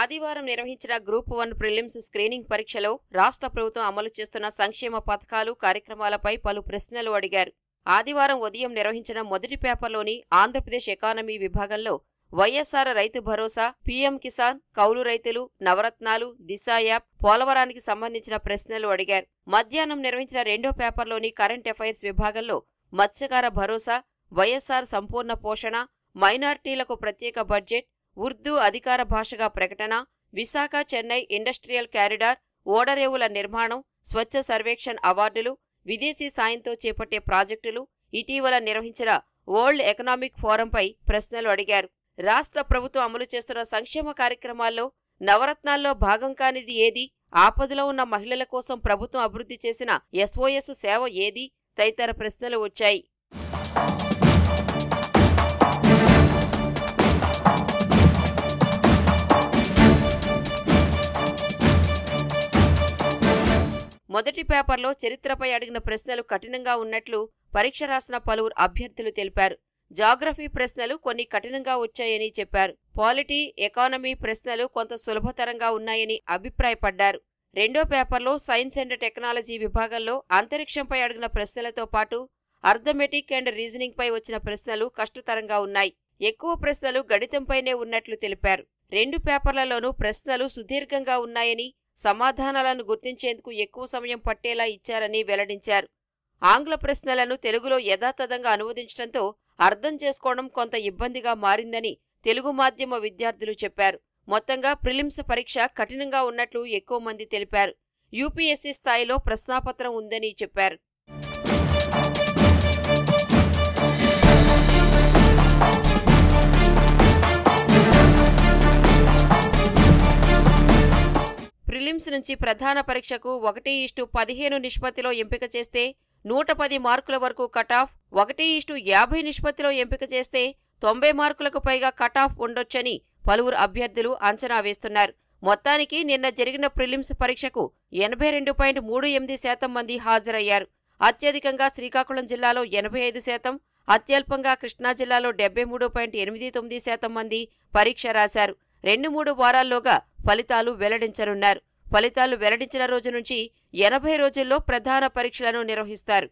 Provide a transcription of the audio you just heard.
ఆదివారం నిర్వహించిన group one prelims screening పరీక్షలో రాష్ట్ర ప్రభుత్వం అమలు చేస్తున్న సంక్షేమ పథకాలు కార్యక్రమాలపై పలు ప్రశ్నలు అడిగారు ఆదివారం ఉదయం నిర్వహించిన మొదటి పేపర్లోని ఆంధ్రప్రదేశ్ ఎకానమీ విభాగంలో వైఎస్సార్ రైతు భరోసా పీఎం కిసాన్ కౌలు రైతులు నవరత్నాలు దిశ యాప్ పోలవరానికి సంబంధించిన ప్రశ్నలు అడిగారు మధ్యాహ్నం నిర్వహించిన రెండో పేపర్లోని కరెంట్ అఫైర్స్ విభాగంలో మత్స్యకార భరోసా వైఎస్సార్ సంపూర్ణ పోషణ మైనార్టీలకు ప్రత్యేక బడ్జెట్ ఉర్దూ అధికార భాషగా ప్రకటన విశాఖ చెన్నై ఇండస్ట్రియల్ క్యారిడార్ ఓడరేవుల నిర్మాణం స్వచ్ఛ సర్వేక్షణ్ అవార్డులు విదేశీ సాయంతో చేపట్టే ప్రాజెక్టులు ఇటీవల నిర్వహించిన వరల్డ్ ఎకనామిక్ ఫోరంపై ప్రశ్నలు అడిగారు రాష్ట్ర ప్రభుత్వం అమలు చేస్తున్న సంక్షేమ కార్యక్రమాల్లో నవరత్నాల్లో భాగం కానిది ఏది ఆపదలో ఉన్న మహిళల కోసం ప్రభుత్వం అభివృద్ధి చేసిన ఎస్ఓఎస్ సేవ ఏది తదితర ప్రశ్నలు వచ్చాయి మొదటి పేపర్లో చరిత్రపై అడిగిన ప్రశ్నలు కఠినంగా ఉన్నట్లు పరీక్ష రాసిన పలువురు అభ్యర్థులు తెలిపారు జాగ్రఫీ ప్రశ్నలు కొన్ని కఠినంగా వచ్చాయని చెప్పారు పాలిటీ ఎకానమీ ప్రశ్నలు కొంత సులభతరంగా ఉన్నాయని అభిప్రాయపడ్డారు రెండో పేపర్లో సైన్స్ అండ్ టెక్నాలజీ విభాగంలో అంతరిక్షంపై అడిగిన ప్రశ్నలతో పాటు అర్థమెటిక్ అండ్ రీజనింగ్పై వచ్చిన ప్రశ్నలు కష్టతరంగా ఉన్నాయి ఎక్కువ ప్రశ్నలు గణితంపైనే ఉన్నట్లు తెలిపారు రెండు పేపర్లలోనూ ప్రశ్నలు సుదీర్ఘంగా ఉన్నాయని సమాధానాలను గుర్తించేందుకు ఎక్కువ సమయం పట్టేలా ఇచ్చారని వెల్లడించారు ఆంగ్ల ప్రశ్నలను తెలుగులో యథాతథంగా అనువదించడంతో అర్థం చేసుకోవడం కొంత ఇబ్బందిగా మారిందని తెలుగు మాధ్యమ విద్యార్థులు చెప్పారు మొత్తంగా ప్రిలిమ్స్ పరీక్ష కఠినంగా ఉన్నట్లు ఎక్కువ మంది తెలిపారు యూపీఎస్సీ స్థాయిలో ప్రశ్నాపత్రం ఉందని చెప్పారు ప్రిలిమ్స్ నుంచి ప్రధాన పరీక్షకు ఒకటి ఇష్టు పదిహేను నిష్పత్తిలో ఎంపిక చేస్తే నూట పది మార్కుల వరకు కటాఫ్ ఒకటి ఇష్టు యాభై నిష్పత్తిలో ఎంపిక చేస్తే తొంభై మార్కులకు పైగా కటాఫ్ ఉండొచ్చని పలువురు అభ్యర్థులు అంచనా వేస్తున్నారు మొత్తానికి నిన్న జరిగిన ప్రిలిమ్స్ పరీక్షకు ఎనభై రెండు పాయింట్ మూడు ఎనిమిది శాతం మంది హాజరయ్యారు అత్యధికంగా శ్రీకాకుళం జిల్లాలో ఎనభై ఐదు శాతం అత్యల్పంగా కృష్ణా జిల్లాలో డెబ్బై మూడు పాయింట్ ఎనిమిది తొమ్మిది శాతం మంది పరీక్ష రాశారు రెండు మూడు వారాల్లోగా ఫలితాలు వెల్లడించనున్నారు ఫలితాలు వెల్లడించిన రోజు నుంచి ఎనభై రోజుల్లో ప్రధాన పరీక్షలను నిర్వహిస్తారు